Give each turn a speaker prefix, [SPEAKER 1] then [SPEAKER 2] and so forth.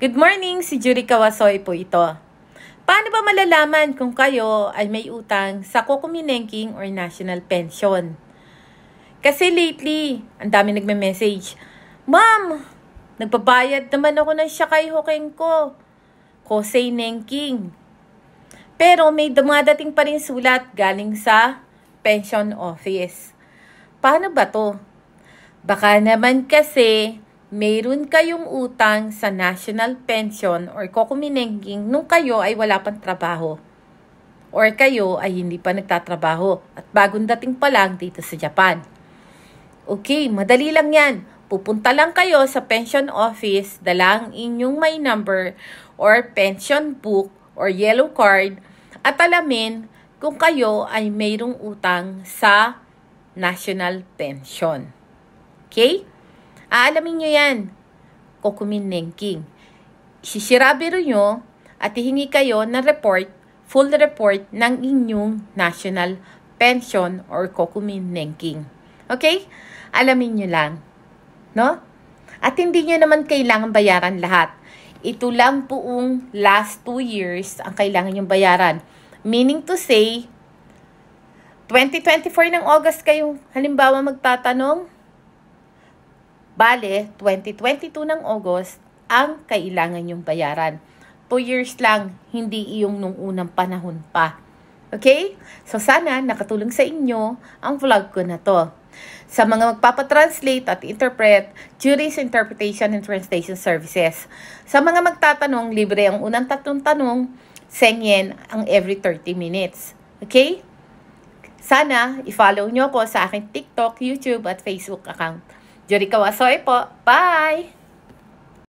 [SPEAKER 1] Good morning, si Juri Kawasoy po ito. Paano ba malalaman kung kayo ay may utang sa Kukuminengking or National Pension? Kasi lately, ang dami nagme-message, Ma'am, nagbabayad naman ako ng Shakay hokeng ko. Kosei Nengking. Pero may dumadating pa rin sulat galing sa pension office. Paano ba to? Baka naman kasi mayroon kayong utang sa national pension or kokuminengking nung kayo ay wala pang trabaho or kayo ay hindi pa nagtatrabaho at bagong dating pa lang dito sa Japan. Okay, madali lang yan. Pupunta lang kayo sa pension office, dalang inyong may number or pension book or yellow card at alamin kung kayo ay mayroong utang sa national pension. Okay? Aalamin nyo yan. Kokumin Nengking. Sisirabiro nyo at hihingi kayo ng report, full report ng inyong national pension or Kokumin Nengking. Okay? Alamin nyo lang. No? At hindi nyo naman kailangan bayaran lahat. Ito lang poong last two years ang kailangan yung bayaran. Meaning to say, 2024 ng August kayo halimbawa magtatanong, Bale, 2022 ng August ang kailangan yung bayaran. 2 years lang, hindi iyong nung unang panahon pa. Okay? So sana nakatulong sa inyo ang vlog ko na to. Sa mga magpapatranslate at interpret, Jury's Interpretation and Translation Services. Sa mga magtatanong, libre ang unang tatlong tanong, 10 yen ang every 30 minutes. Okay? Sana i-follow nyo ako sa aking TikTok, YouTube at Facebook account. Jadi kawasoy po. Bye!